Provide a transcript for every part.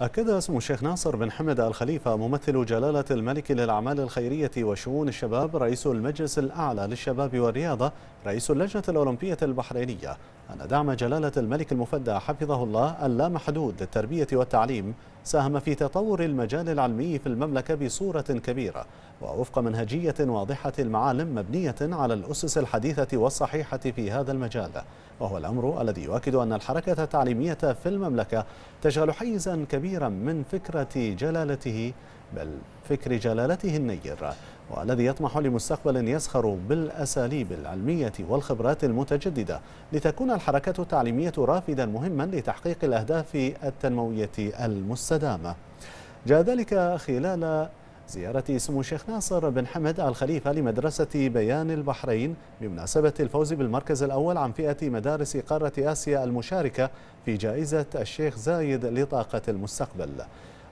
أكد اسم الشيخ ناصر بن حمد الخليفة ممثل جلالة الملك للأعمال الخيرية وشؤون الشباب رئيس المجلس الأعلى للشباب والرياضة رئيس اللجنة الأولمبية البحرينية أن دعم جلالة الملك المفدى حفظه الله اللامحدود للتربية والتعليم ساهم في تطور المجال العلمي في المملكة بصورة كبيرة ووفق منهجية واضحة المعالم مبنية على الأسس الحديثة والصحيحة في هذا المجال وهو الأمر الذي يؤكد أن الحركة التعليمية في المملكة تشغل حيزا كبيرا من فكرة جلالته بل فكر جلالته النير والذي يطمح لمستقبل يزخر بالأساليب العلمية والخبرات المتجددة لتكون الحركة التعليمية رافدا مهما لتحقيق الأهداف التنموية المستدامة جاء ذلك خلال زيارة سمو الشيخ ناصر بن حمد الخليفة لمدرسة بيان البحرين بمناسبة الفوز بالمركز الأول عن فئة مدارس قارة آسيا المشاركة في جائزة الشيخ زايد لطاقة المستقبل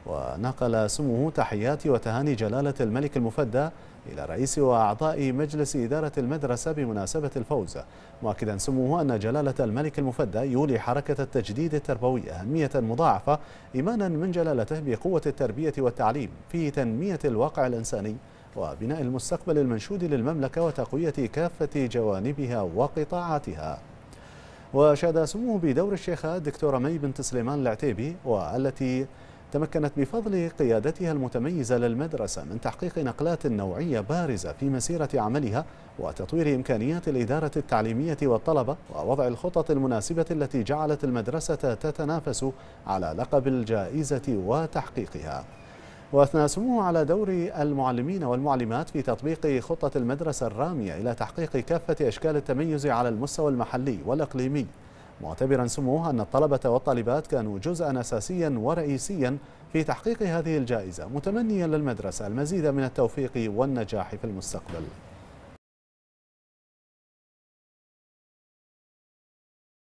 ونقل سموه تحيات وتهاني جلالة الملك المفدى إلى رئيس وأعضاء مجلس إدارة المدرسة بمناسبة الفوز مؤكدا سموه أن جلالة الملك المفدى يولي حركة التجديد التربوي أهمية مضاعفة إيمانا من جلالته بقوة التربية والتعليم في تنمية الواقع الإنساني وبناء المستقبل المنشود للمملكة وتقوية كافة جوانبها وقطاعاتها وشاد سموه بدور الشيخة الدكتورة مي بنت سليمان العتيبي والتي تمكنت بفضل قيادتها المتميزة للمدرسة من تحقيق نقلات نوعية بارزة في مسيرة عملها وتطوير إمكانيات الإدارة التعليمية والطلبة ووضع الخطط المناسبة التي جعلت المدرسة تتنافس على لقب الجائزة وتحقيقها وأثنى سموه على دور المعلمين والمعلمات في تطبيق خطة المدرسة الرامية إلى تحقيق كافة أشكال التميز على المستوى المحلي والإقليمي معتبرا سموه أن الطلبة والطالبات كانوا جزءا أساسيا ورئيسيا في تحقيق هذه الجائزة متمنيا للمدرسة المزيد من التوفيق والنجاح في المستقبل